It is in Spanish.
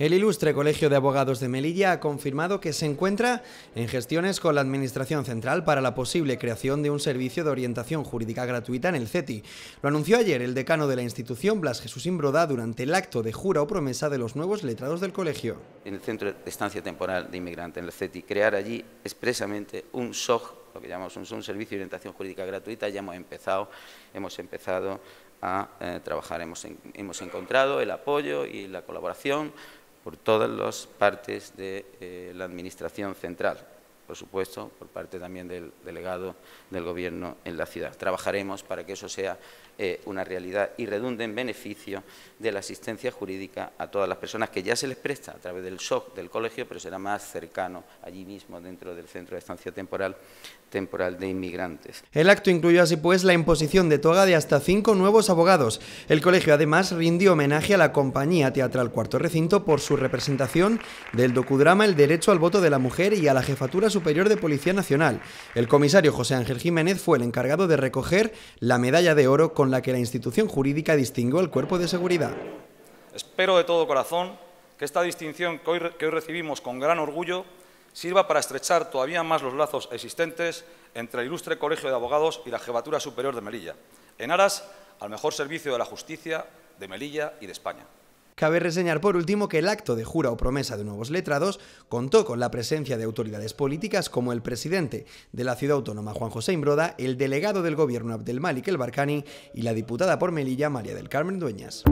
El ilustre Colegio de Abogados de Melilla ha confirmado que se encuentra en gestiones con la Administración Central para la posible creación de un servicio de orientación jurídica gratuita en el CETI. Lo anunció ayer el decano de la institución, Blas Jesús Imbroda, durante el acto de jura o promesa de los nuevos letrados del colegio. En el Centro de Estancia Temporal de Inmigrantes, en el CETI, crear allí expresamente un SOG lo que llamamos un, servicio de orientación jurídica gratuita, ya hemos empezado, hemos empezado a eh, trabajar, hemos encontrado el apoyo y la colaboración por todas las partes de eh, la Administración central por supuesto, por parte también del delegado del Gobierno en la ciudad. Trabajaremos para que eso sea eh, una realidad y redunde en beneficio de la asistencia jurídica a todas las personas que ya se les presta a través del SOC del colegio, pero será más cercano allí mismo dentro del centro de estancia temporal, temporal de inmigrantes. El acto incluyó así pues la imposición de toga de hasta cinco nuevos abogados. El colegio además rindió homenaje a la compañía teatral Cuarto Recinto por su representación del docudrama El Derecho al Voto de la Mujer y a la Jefatura Superior de Policía Nacional. El comisario José Ángel Jiménez fue el encargado de recoger la medalla de oro con la que la institución jurídica distinguió al cuerpo de seguridad. Espero de todo corazón que esta distinción que hoy, recibimos con gran orgullo sirva para estrechar todavía más los lazos existentes entre el ilustre Colegio de Abogados y la Jefatura Superior de Melilla, en aras al mejor servicio de la justicia de Melilla y de España. Cabe reseñar por último que el acto de jura o promesa de nuevos letrados contó con la presencia de autoridades políticas como el presidente de la ciudad autónoma Juan José Imbroda, el delegado del gobierno Abdelmalik El Barcani y la diputada por Melilla María del Carmen Dueñas.